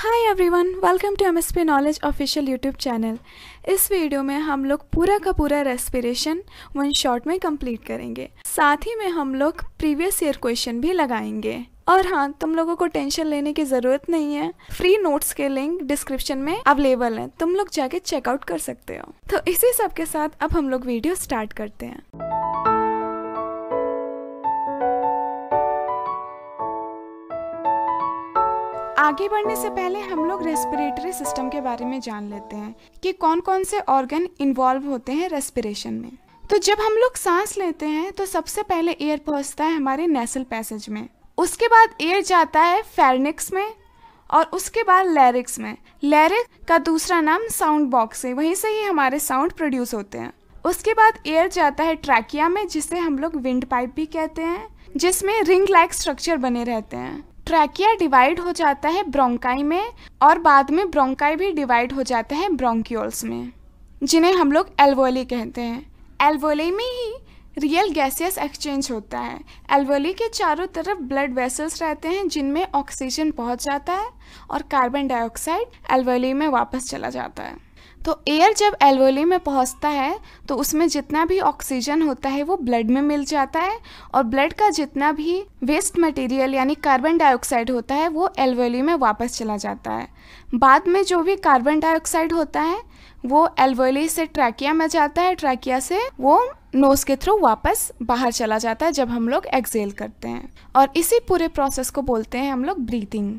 hi everyone welcome to M S P knowledge official YouTube channel इस video में हम लोग पूरा का पूरा रेस्पिरेशन वन शॉट में कंप्लीट करेंगे साथ ही में हम लोग प्रीवियस ईयर क्वेश्चन भी लगाएंगे और हाँ तुम लोगों को टेंशन लेने की ज़रूरत नहीं है फ्री नोट्स के लिंक डिस्क्रिप्शन में अवेलेबल है तुम लोग जाके चेकआउट कर सकते हो तो इसी सब के साथ अब हम लोग वीडियो स्टार्ट करते हैं आगे बढ़ने से पहले हम लोग रेस्पिरेटरी सिस्टम के बारे में जान लेते हैं कि कौन कौन से ऑर्गन इन्वॉल्व होते हैं रेस्पिरेशन में तो जब हम लोग सांस लेते हैं तो सबसे पहले एयर पहुंचता है हमारे नेसल पैसेज में उसके बाद एयर जाता है फेरनिक्स में और उसके बाद लैरिक्स में लैरिक का दूसरा नाम साउंड बॉक्स है वहीं से ही हमारे साउंड प्रोड्यूस होते हैं उसके बाद एयर जाता है ट्रैकिया में जिसे हम लोग विंड पाइप भी कहते हैं जिसमें रिंग लाइक स्ट्रक्चर बने रहते हैं ट्रैकिया डिवाइड हो जाता है ब्रोंकाई में और बाद में ब्रोंकाई भी डिवाइड हो जाता है ब्रोंक्योल्स में जिन्हें हम लोग एल्वोली कहते हैं एल्वोली में ही रियल गैसियस एक्सचेंज होता है एल्वोली के चारों तरफ ब्लड वेसल्स रहते हैं जिनमें ऑक्सीजन पहुंच जाता है और कार्बन डाइऑक्साइड एल्वोली में वापस चला जाता है तो एयर जब एल्वोली में पहुंचता है तो उसमें जितना भी ऑक्सीजन होता है वो ब्लड में मिल जाता है और ब्लड का जितना भी वेस्ट मटेरियल यानी कार्बन डाइऑक्साइड होता है वो एल्वोली में वापस चला जाता है बाद में जो भी कार्बन डाइऑक्साइड होता है वो एल्वोली से ट्रैकिया में जाता है ट्रैकिया से वो नोज के थ्रू वापस बाहर चला जाता है जब हम लोग एक्सेल करते हैं और इसी पूरे प्रोसेस को बोलते हैं हम लोग ब्रीथिंग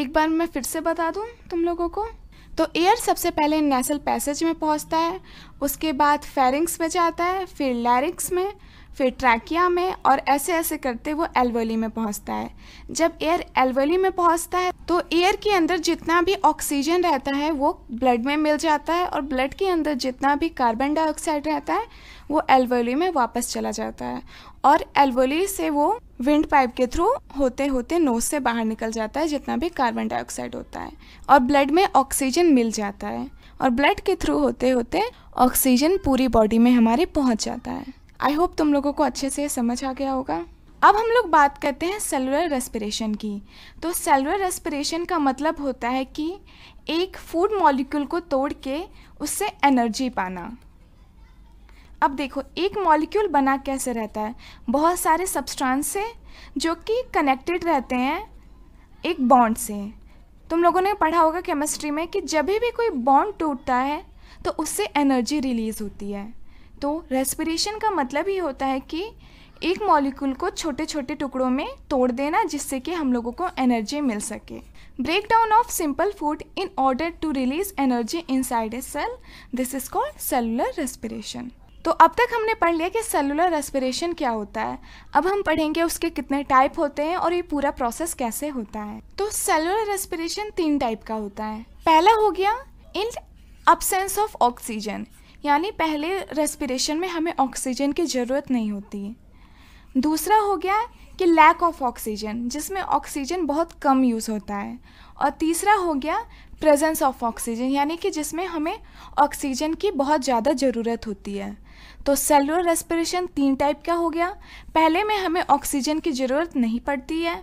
एक बार मैं फिर से बता दूँ तुम लोगों को तो एयर सबसे पहले नेसल पैसेज में पहुंचता है उसके बाद फेरिंग्स में जाता है फिर लैरिक्स में फिर ट्रैकिया में और ऐसे ऐसे करते वो एल्वोली में पहुंचता है जब एयर एल्वोली में पहुंचता है तो एयर के अंदर जितना भी ऑक्सीजन रहता है वो ब्लड में मिल जाता है और ब्लड के अंदर जितना भी कार्बन डाइऑक्साइड रहता है वो एल्वोली में वापस चला जाता है और एल्वोली से वो विंड पाइप के थ्रू होते होते नोज से बाहर निकल जाता है जितना भी कार्बन डाइऑक्साइड होता है और ब्लड में ऑक्सीजन मिल जाता है और ब्लड के थ्रू होते होते ऑक्सीजन पूरी बॉडी में हमारे पहुंच जाता है आई होप तुम लोगों को अच्छे से समझ आ गया होगा अब हम लोग बात करते हैं सेलुलर रेस्पिरेशन की तो सेलुलर रेस्पिरेशन का मतलब होता है कि एक फूड मॉलिक्यूल को तोड़ के उससे एनर्जी पाना अब देखो एक मॉलिक्यूल बना कैसे रहता है बहुत सारे सब्सटेंस से जो कि कनेक्टेड रहते हैं एक बॉन्ड से तुम लोगों ने पढ़ा होगा केमिस्ट्री में कि जब भी कोई बॉन्ड टूटता है तो उससे एनर्जी रिलीज़ होती है तो रेस्पिरेशन का मतलब ही होता है कि एक मॉलिक्यूल को छोटे छोटे टुकड़ों में तोड़ देना जिससे कि हम लोगों को एनर्जी मिल सके break down of simple food in order to release energy inside a cell this is called cellular respiration तो अब तक हमने पढ़ लिया कि सेलुलर रेस्पिरेशन क्या होता है अब हम पढ़ेंगे उसके कितने टाइप होते हैं और ये पूरा प्रोसेस कैसे होता है तो सेलुलर रेस्पिरेशन तीन टाइप का होता है पहला हो गया इन अपसेंस ऑफ ऑक्सीजन यानी पहले रेस्पिरेशन में हमें ऑक्सीजन की ज़रूरत नहीं होती दूसरा हो गया कि लैक ऑफ ऑक्सीजन जिसमें ऑक्सीजन बहुत कम यूज़ होता है और तीसरा हो गया प्रेजेंस ऑफ ऑक्सीजन यानी कि जिसमें हमें ऑक्सीजन की बहुत ज़्यादा ज़रूरत होती है तो सेलुलर रेस्पिरेशन तीन टाइप का हो गया पहले में हमें ऑक्सीजन की ज़रूरत नहीं पड़ती है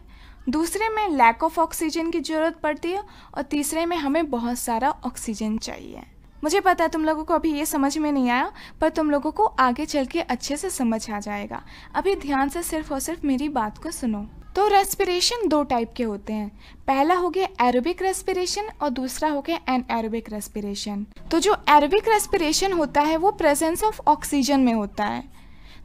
दूसरे में लैक ऑफ ऑक्सीजन की ज़रूरत पड़ती है और तीसरे में हमें बहुत सारा ऑक्सीजन चाहिए मुझे पता है तुम लोगों को अभी ये समझ में नहीं आया पर तुम लोगों को आगे चल के अच्छे से समझ आ जाएगा अभी ध्यान से सिर्फ और सिर्फ मेरी बात को सुनो तो रेस्पिरेशन दो टाइप के होते हैं पहला हो गया एरोबिक रेस्पिरेशन और दूसरा हो गया एन एरोबिक रेस्पिरेशन तो जो एरोबिक रेस्पिरेशन होता है वो प्रेजेंस ऑफ ऑक्सीजन में होता है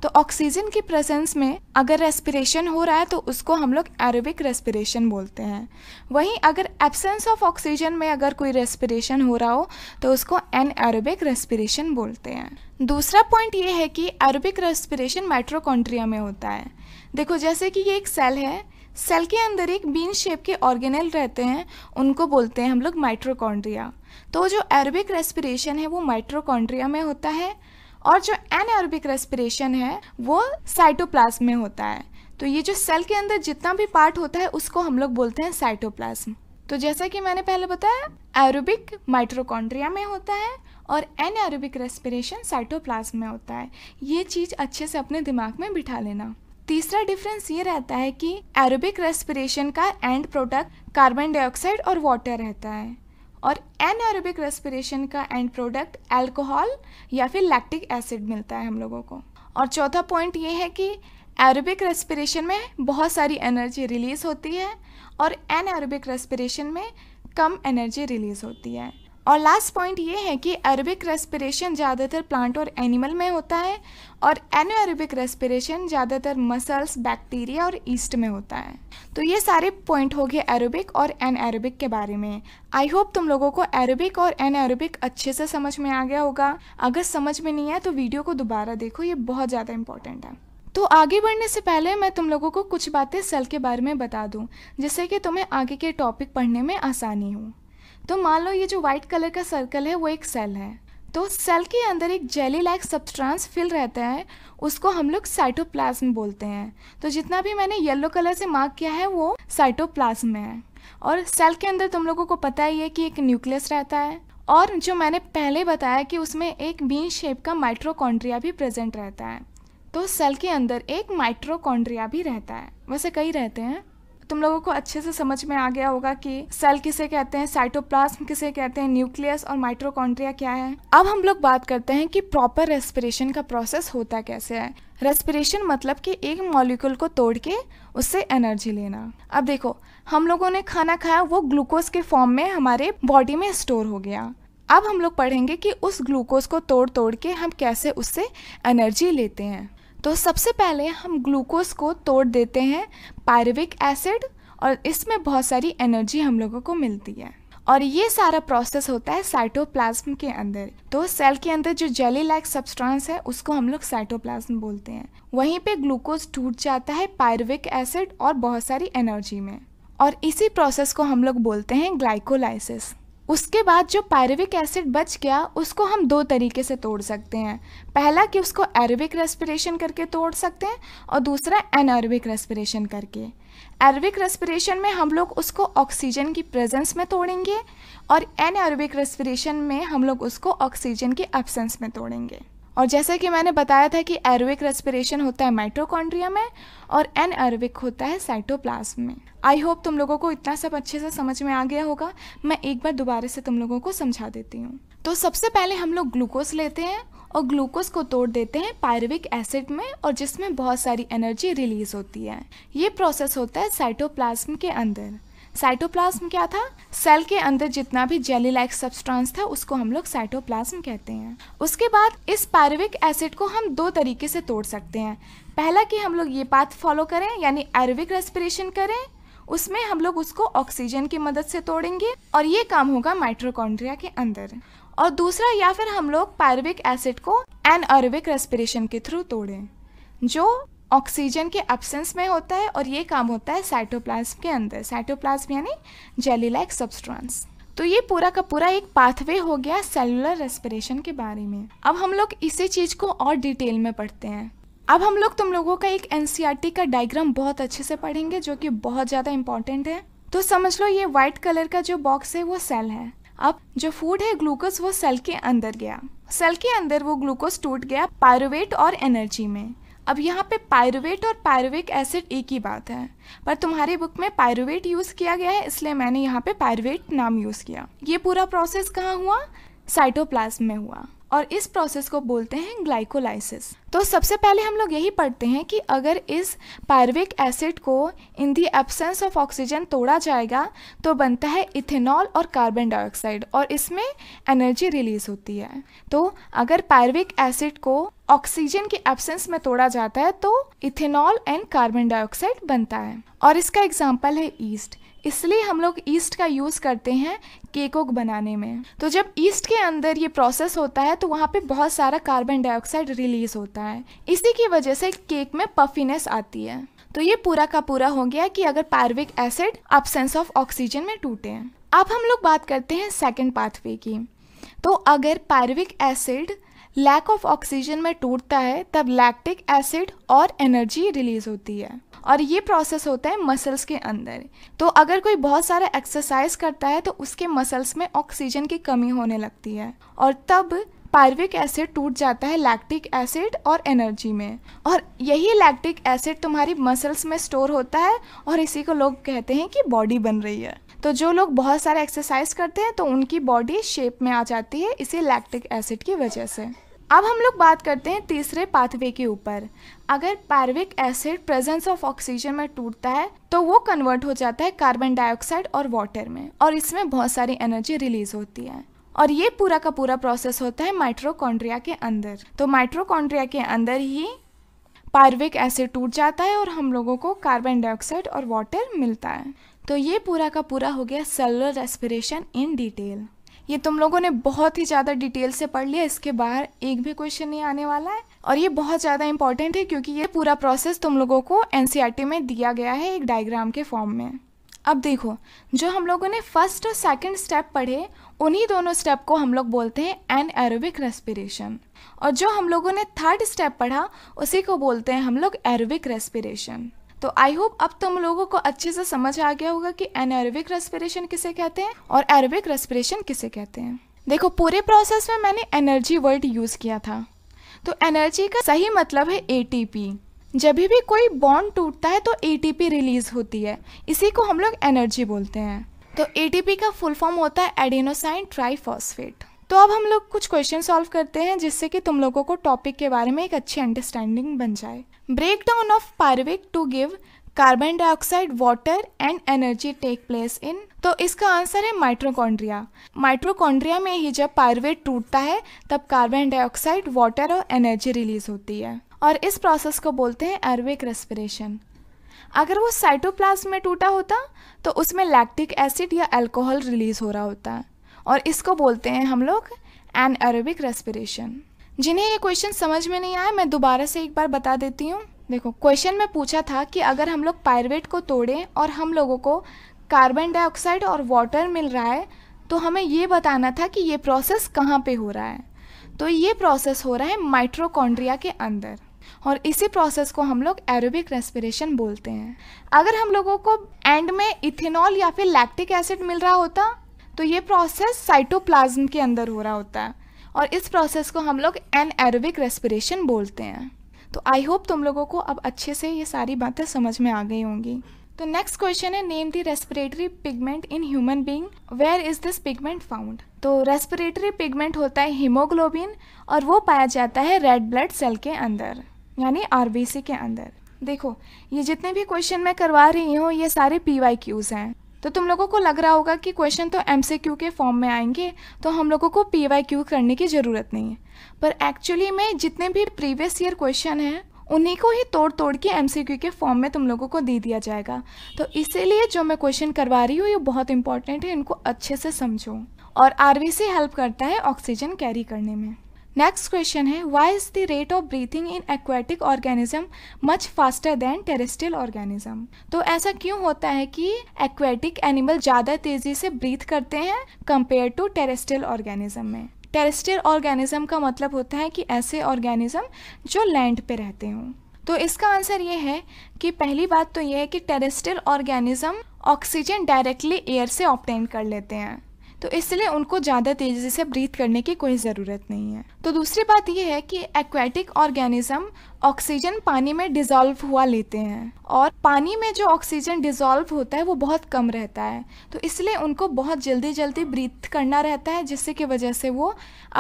तो ऑक्सीजन की प्रेजेंस में अगर रेस्पिरेशन हो रहा है तो उसको हम लोग एरोबिक रेस्पिरेशन बोलते हैं वहीं अगर एब्सेंस ऑफ ऑक्सीजन में अगर कोई रेस्पिरेशन हो रहा हो तो उसको एन एरोबिक रेस्पिरेशन बोलते हैं दूसरा पॉइंट ये है कि एरोबिक रेस्पिरेशन माइट्रोकॉन्ट्रिया में होता है देखो जैसे कि ये एक सेल है सेल के अंदर एक बीन शेप के ऑर्गेनल रहते हैं उनको बोलते हैं हम लोग माइट्रोकॉन्ड्रिया तो जो एरबिक रेस्पिरेशन है वो माइट्रोकॉन्ड्रिया में होता है और जो एन एरबिक रेस्पिरेशन है वो साइटोप्लाज्म में होता है तो ये जो सेल के अंदर जितना भी पार्ट होता है उसको हम लोग बोलते हैं साइटोप्लाज्म तो जैसा कि मैंने पहले बताया एरोबिक माइट्रोकॉन्ड्रिया में होता है और एन एरोबिक रेस्पिरेशन साइटोप्लाज्म में होता है ये चीज़ अच्छे से अपने दिमाग में बिठा लेना तीसरा डिफरेंस ये रहता है कि एरोबिक रेस्पिरेशन का एंड प्रोडक्ट कार्बन डाइऑक्साइड और वाटर रहता है और एन एरोबिक रेस्पिरेशन का एंड प्रोडक्ट एल्कोहल या फिर लैक्टिक एसिड मिलता है हम लोगों को और चौथा पॉइंट ये है कि एरोबिक रेस्पिरेशन में बहुत सारी एनर्जी रिलीज़ होती है और एन एरोबिक रेस्पिरेशन में कम एनर्जी रिलीज़ होती है और लास्ट पॉइंट ये है कि अरबिक रेस्पिरेशन ज़्यादातर प्लांट और एनिमल में होता है और एनोएरबिक रेस्पिरेशन ज़्यादातर मसल्स बैक्टीरिया और ईस्ट में होता है तो ये सारे पॉइंट हो गए एरोबिक और एन एरोबिक के बारे में आई होप तुम लोगों को एरोबिक और एन एरोबिक अच्छे से समझ में आ गया होगा अगर समझ में नहीं आया तो वीडियो को दोबारा देखो ये बहुत ज़्यादा इंपॉर्टेंट है तो आगे बढ़ने से पहले मैं तुम लोगों को कुछ बातें सेल के बारे में बता दूं जिससे कि तुम्हें आगे के टॉपिक पढ़ने में आसानी हो तो मान लो ये जो व्हाइट कलर का सर्कल है वो एक सेल है तो सेल के अंदर एक जेली लाइक सब्सट्रांस फिल रहता है उसको हम लोग साइटोप्लाज्म बोलते हैं तो जितना भी मैंने येलो कलर से मार्क किया है वो साइटोप्लाज्म है और सेल के अंदर तुम लोगों को पता ही है कि एक न्यूक्लियस रहता है और जो मैंने पहले बताया कि उसमें एक बीन शेप का माइट्रोकॉन्ड्रिया भी प्रेजेंट रहता है तो सेल के अंदर एक माइट्रोकॉन्ड्रिया भी रहता है वैसे कई रहते हैं तुम लोगों को अच्छे से समझ में आ गया होगा कि सेल किसे कहते हैं साइटोप्लाज्म किसे कहते हैं न्यूक्लियस और माइट्रोकॉन्ड्रिया क्या है अब हम लोग बात करते हैं कि प्रॉपर रेस्पिरेशन का प्रोसेस होता कैसे है रेस्पिरेशन मतलब कि एक मॉलिक्यूल को तोड़ के उससे एनर्जी लेना अब देखो हम लोगों ने खाना खाया वो ग्लूकोज के फॉर्म में हमारे बॉडी में स्टोर हो गया अब हम लोग पढ़ेंगे कि उस ग्लूकोज को तोड़ तोड़ के हम कैसे उससे एनर्जी लेते हैं तो सबसे पहले हम ग्लूकोज को तोड़ देते हैं पायरविक एसिड और इसमें बहुत सारी एनर्जी हम लोगों को मिलती है और ये सारा प्रोसेस होता है साइटोप्लाज्म के अंदर तो सेल के अंदर जो जेली लाइक सब्सटेंस है उसको हम लोग साइटोप्लाज्म बोलते हैं वहीं पे ग्लूकोज टूट जाता है पायरविक एसिड और बहुत सारी एनर्जी में और इसी प्रोसेस को हम लोग बोलते हैं ग्लाइकोलाइसिस उसके बाद जो पायरविक एसिड बच गया उसको हम दो तरीके से तोड़ सकते हैं पहला कि उसको एरबिक रेस्पिरेशन करके तोड़ सकते हैं और दूसरा एनअरबिक रेस्पिरेशन करके एरबिक रेस्पिरेशन में हम लोग उसको ऑक्सीजन की प्रेजेंस में तोड़ेंगे और एनअरबिक रेस्पिरेशन में हम लोग उसको ऑक्सीजन की एबसेंस में तोड़ेंगे और जैसे कि मैंने बताया था कि एरोबिक रेस्पिरेशन होता है माइट्रोकॉन्ड्रिया में और एन एरोबिक होता है साइटोप्लाज्म में आई होप तुम लोगों को इतना सब अच्छे से समझ में आ गया होगा मैं एक बार दोबारा से तुम लोगों को समझा देती हूँ तो सबसे पहले हम लोग ग्लूकोज लेते हैं और ग्लूकोज को तोड़ देते हैं पायरविक एसिड में और जिसमें बहुत सारी एनर्जी रिलीज होती है ये प्रोसेस होता है साइटोप्लाज्म के अंदर साइटोप्लाज्म क्या था सेल के अंदर जितना भी जेली लाइक सब्सटेंस था उसको हम लोग साइटोप्लाज्म कहते हैं उसके बाद इस पायरविक एसिड को हम दो तरीके से तोड़ सकते हैं पहला कि हम लोग ये पाथ फॉलो करें यानी एरविक रेस्पिरेशन करें उसमें हम लोग उसको ऑक्सीजन की मदद से तोड़ेंगे और ये काम होगा माइट्रोकॉन्ड्रिया के अंदर और दूसरा या फिर हम लोग पायरविक एसिड को एन रेस्पिरेशन के थ्रू तोड़ें जो ऑक्सीजन के एब्सेंस में होता है और ये काम होता है साइटोप्लाज्म के अंदर साइटोप्लाज्म यानी जेली लाइक सब्सट्रांस तो ये पूरा का पूरा एक पाथवे हो गया सेलुलर रेस्पिरेशन के बारे में अब हम लोग इसी चीज को और डिटेल में पढ़ते हैं अब हम लोग तुम लोगों का एक एनसीईआरटी e का डायग्राम बहुत अच्छे से पढ़ेंगे जो कि बहुत ज़्यादा इंपॉर्टेंट है तो समझ लो ये व्हाइट कलर का जो बॉक्स है वो सेल है अब जो फूड है ग्लूकोज वो सेल के अंदर गया सेल के अंदर वो ग्लूकोज टूट गया पायरोवेट और एनर्जी में अब यहाँ पे पायरुवेट और पायरुविक एसिड एक ही बात है पर तुम्हारी बुक में पायरुवेट यूज़ किया गया है इसलिए मैंने यहाँ पे पायरुवेट नाम यूज़ किया ये पूरा प्रोसेस कहाँ हुआ साइटोप्लाज्म में हुआ और इस प्रोसेस को बोलते हैं ग्लाइकोलाइसिस तो सबसे पहले हम लोग यही पढ़ते हैं कि अगर इस पायरविक एसिड को in the absence of oxygen तोड़ा जाएगा तो बनता है इथेनॉल और कार्बन डाइऑक्साइड और इसमें एनर्जी रिलीज होती है तो अगर पायरविक एसिड को ऑक्सीजन की एब्सेंस में तोड़ा जाता है तो इथेनॉल एंड कार्बन डाइऑक्साइड बनता है और इसका एग्जाम्पल है ईस्ट इसलिए हम लोग ईस्ट का यूज़ करते हैं केक ओक बनाने में तो जब ईस्ट के अंदर ये प्रोसेस होता है तो वहाँ पे बहुत सारा कार्बन डाइऑक्साइड रिलीज़ होता है इसी की वजह से केक में पफीनेस आती है तो ये पूरा का पूरा हो गया कि अगर pyruvic acid absence of oxygen में टूटे अब हम लोग बात करते हैं सेकेंड पाथवे की तो अगर pyruvic acid lack of oxygen में टूटता है तब लैक्टिक एसिड और एनर्जी रिलीज होती है और ये प्रोसेस होता है मसल्स के अंदर तो अगर कोई बहुत सारा एक्सरसाइज करता है तो उसके मसल्स में ऑक्सीजन की कमी होने लगती है और तब पायरविक एसिड टूट जाता है लैक्टिक एसिड और एनर्जी में और यही लैक्टिक एसिड तुम्हारी मसल्स में स्टोर होता है और इसी को लोग कहते हैं कि बॉडी बन रही है तो जो लोग बहुत सारे एक्सरसाइज करते हैं तो उनकी बॉडी शेप में आ जाती है इसी लैक्टिक एसिड की वजह से अब हम लोग बात करते हैं तीसरे पाथवे के ऊपर अगर pyruvic acid presence of oxygen में टूटता है तो वो कन्वर्ट हो जाता है कार्बन डाइऑक्साइड और वाटर में और इसमें बहुत सारी एनर्जी रिलीज होती है और ये पूरा का पूरा प्रोसेस होता है माइट्रोकॉन्ड्रिया के अंदर तो माइट्रोकॉन्ड्रिया के अंदर ही पार्विक एसिड टूट जाता है और हम लोगों को कार्बन डाइऑक्साइड और वाटर मिलता है तो ये पूरा का पूरा हो गया सेलुलर रेस्पिरेशन इन डिटेल ये तुम लोगों ने बहुत ही ज़्यादा डिटेल से पढ़ लिया इसके बाहर एक भी क्वेश्चन नहीं आने वाला है और ये बहुत ज़्यादा इंपॉर्टेंट है क्योंकि ये पूरा प्रोसेस तुम लोगों को एन e में दिया गया है एक डायग्राम के फॉर्म में अब देखो जो हम लोगों ने फर्स्ट और सेकंड स्टेप पढ़े उन्हीं दोनों स्टेप को हम लोग बोलते हैं एन एरोबिक रेस्पिरेशन और जो हम लोगों ने थर्ड स्टेप पढ़ा उसी को बोलते हैं हम लोग एरोबिक रेस्पिरेशन तो आई होप अब तुम लोगों को अच्छे से समझ आ गया होगा कि एनएरबिक रेस्पिरेशन किसे कहते हैं और एरबिक रेस्पिरेशन किसे कहते हैं देखो पूरे प्रोसेस में मैंने एनर्जी वर्ड यूज़ किया था तो एनर्जी का सही मतलब है एटीपी जब भी कोई बॉन्ड टूटता है तो एटीपी रिलीज होती है इसी को हम लोग एनर्जी बोलते हैं तो एटीपी का फुल फॉर्म होता है एडेनोसाइन ट्राईफॉस्फेट तो अब हम लोग कुछ क्वेश्चन सॉल्व करते हैं जिससे कि तुम लोगों को टॉपिक के बारे में एक अच्छी अंडरस्टैंडिंग बन जाए break down of pyruvic to give carbon dioxide water and energy take place in तो इसका आंसर है माइट्रोकॉन्ड्रिया माइट्रोकॉन्ड्रिया में ही जब पारवेट टूटता है तब कार्बन डाइऑक्साइड वाटर और एनर्जी रिलीज होती है और इस प्रोसेस को बोलते हैं एरविक रेस्पिरेशन अगर वो साइटोप्लाज्म में टूटा होता तो उसमें लैक्टिक एसिड या अल्कोहल रिलीज हो रहा होता है और इसको बोलते हैं हम लोग एन अरबिक रेस्पिरेशन जिन्हें ये क्वेश्चन समझ में नहीं आया मैं दोबारा से एक बार बता देती हूँ देखो क्वेश्चन में पूछा था कि अगर हम लोग पायरवेट को तोड़ें और हम लोगों को कार्बन डाइऑक्साइड और वाटर मिल रहा है तो हमें ये बताना था कि ये प्रोसेस कहाँ पे हो रहा है तो ये प्रोसेस हो रहा है माइट्रोकॉन्ड्रिया के अंदर और इसी प्रोसेस को हम लोग एरोबिक रेस्पिरेशन बोलते हैं अगर हम लोगों को एंड में इथेनॉल या फिर लैक्टिक एसिड मिल रहा होता तो ये प्रोसेस साइटोप्लाज्म के अंदर हो रहा होता है और इस प्रोसेस को हम लोग एन एरोबिक रेस्पिरेशन बोलते हैं तो आई होप तुम लोगों को अब अच्छे से ये सारी बातें समझ में आ गई होंगी तो नेक्स्ट क्वेश्चन है name the respiratory pigment in human being where is this pigment found तो रेस्पिरेटरी पिगमेंट होता है हीमोग्लोबिन और वो पाया जाता है रेड ब्लड सेल के अंदर यानी आर के अंदर देखो ये जितने भी क्वेश्चन मैं करवा रही हूँ ये सारे पी वाई क्यूज़ हैं तो तुम लोगों को लग रहा होगा कि क्वेश्चन तो एम के फॉर्म में आएंगे तो हम लोगों को पी करने की ज़रूरत नहीं है पर एक्चुअली में जितने भी प्रीवियस ईयर क्वेश्चन हैं उन्हीं को ही तोड़ तोड़ के एम के फॉर्म में तुम लोगों को दे दिया जाएगा तो इसीलिए जो मैं क्वेश्चन करवा रही हूँ ये बहुत इंपॉर्टेंट है इनको अच्छे से समझो और आर हेल्प करता है ऑक्सीजन कैरी करने में नेक्स्ट क्वेश्चन है why is the rate of breathing in aquatic organism much faster than terrestrial organism तो ऐसा क्यों होता है कि एक्वेटिक एनिमल ज़्यादा तेजी से ब्रीथ करते हैं कंपेयर टू टेरेस्ट्रियल ऑर्गेनिज्म में टेरेस्ट्रियल ऑर्गेनिज्म का मतलब होता है कि ऐसे ऑर्गेनिज्म जो लैंड पे रहते हों तो इसका आंसर ये है कि पहली बात तो ये है कि terrestrial organism oxygen directly air से ऑप्टेन कर लेते हैं तो इसलिए उनको ज़्यादा तेज़ी से ब्रीथ करने की कोई ज़रूरत नहीं है तो दूसरी बात यह है कि एक्वेटिक ऑर्गेनिज्म ऑक्सीजन पानी में डिजॉल्व हुआ लेते हैं और पानी में जो ऑक्सीजन डिजॉल्व होता है वो बहुत कम रहता है तो इसलिए उनको बहुत जल्दी जल्दी ब्रीथ करना रहता है जिससे की वजह से वो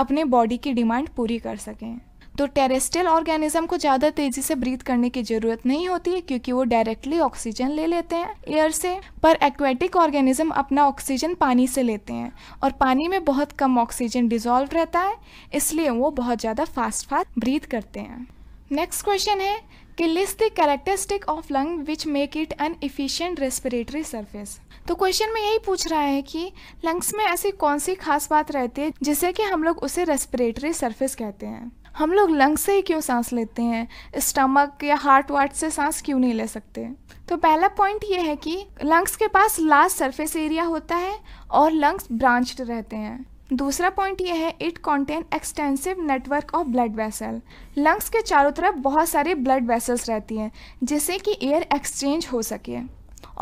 अपने बॉडी की डिमांड पूरी कर सकें तो टेरेस्ट्रियल ऑर्गेनिज्म को ज़्यादा तेज़ी से ब्रीथ करने की ज़रूरत नहीं होती है क्योंकि वो डायरेक्टली ऑक्सीजन ले लेते हैं एयर से पर एक्वेटिक ऑर्गेनिज्म अपना ऑक्सीजन पानी से लेते हैं और पानी में बहुत कम ऑक्सीजन डिजॉल्व रहता है इसलिए वो बहुत ज़्यादा फास्ट फास्ट ब्रीथ करते हैं नेक्स्ट क्वेश्चन है कि list the characteristic of lung which make it an efficient respiratory surface तो क्वेश्चन में यही पूछ रहा है कि लंग्स में ऐसी कौन सी खास बात रहती है जिससे कि हम लोग उसे रेस्पिरेटरी सर्फेस कहते हैं हम लोग लंग से ही क्यों सांस लेते हैं स्टमक या हार्ट वार्ट से सांस क्यों नहीं ले सकते तो पहला पॉइंट ये है कि लंग्स के पास लार्ज सरफेस एरिया होता है और लंग्स ब्रांच्ड रहते हैं दूसरा पॉइंट ये है it contain extensive network of blood vessel lungs के चारों तरफ बहुत सारे ब्लड वेसल्स रहती हैं जिससे कि एयर एक्सचेंज हो सके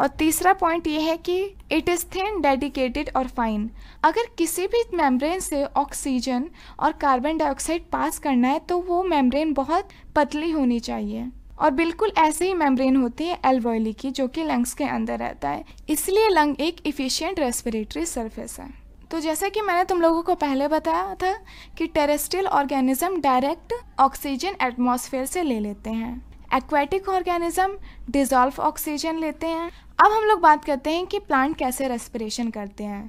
और तीसरा पॉइंट ये है कि इट इज़ थिन डेडिकेटेड और फाइन अगर किसी भी मेम्ब्रेन से ऑक्सीजन और कार्बन डाइऑक्साइड पास करना है तो वो मेम्ब्रेन बहुत पतली होनी चाहिए और बिल्कुल ऐसे ही मेम्ब्रेन होती है एल्वॉयली की जो कि लंग्स के अंदर रहता है इसलिए लंग एक इफ़िशियंट रेस्पिरेटरी सर्फेस है तो जैसा कि मैंने तुम लोगों को पहले बताया था कि terrestrial organism direct oxygen atmosphere से ले लेते हैं एक्वेटिक ऑर्गेनिज्म डिजॉल्व ऑक्सीजन लेते हैं अब हम लोग बात करते हैं कि प्लांट कैसे रेस्पिरेशन करते हैं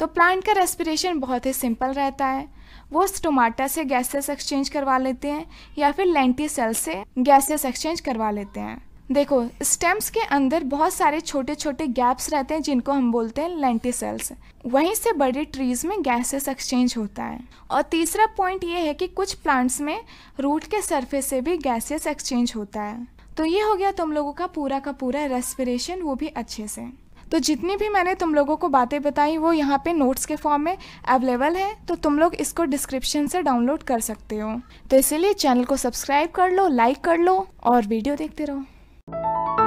तो प्लांट का रेस्पिरेशन बहुत ही सिंपल रहता है वो स्टोमाटा से गैसेस एक्सचेंज करवा लेते हैं या फिर लेंटी सेल से गैसेस एक्सचेंज करवा लेते हैं देखो स्टेम्स के अंदर बहुत सारे छोटे छोटे गैप्स रहते हैं जिनको हम बोलते हैं सेल्स वहीं से बड़े ट्रीज में गैसेस एक्सचेंज होता है और तीसरा पॉइंट ये है कि कुछ प्लांट्स में रूट के सरफेस से भी गैसेस एक्सचेंज होता है तो ये हो गया तुम लोगों का पूरा का पूरा रेस्पिरेशन वो भी अच्छे से तो जितनी भी मैंने तुम लोगों को बातें बताई वो यहाँ पे नोट्स के फॉर्म में अवेलेबल है तो तुम लोग इसको डिस्क्रिप्शन से डाउनलोड कर सकते हो तो इसीलिए चैनल को सब्सक्राइब कर लो लाइक कर लो और वीडियो देखते रहो Música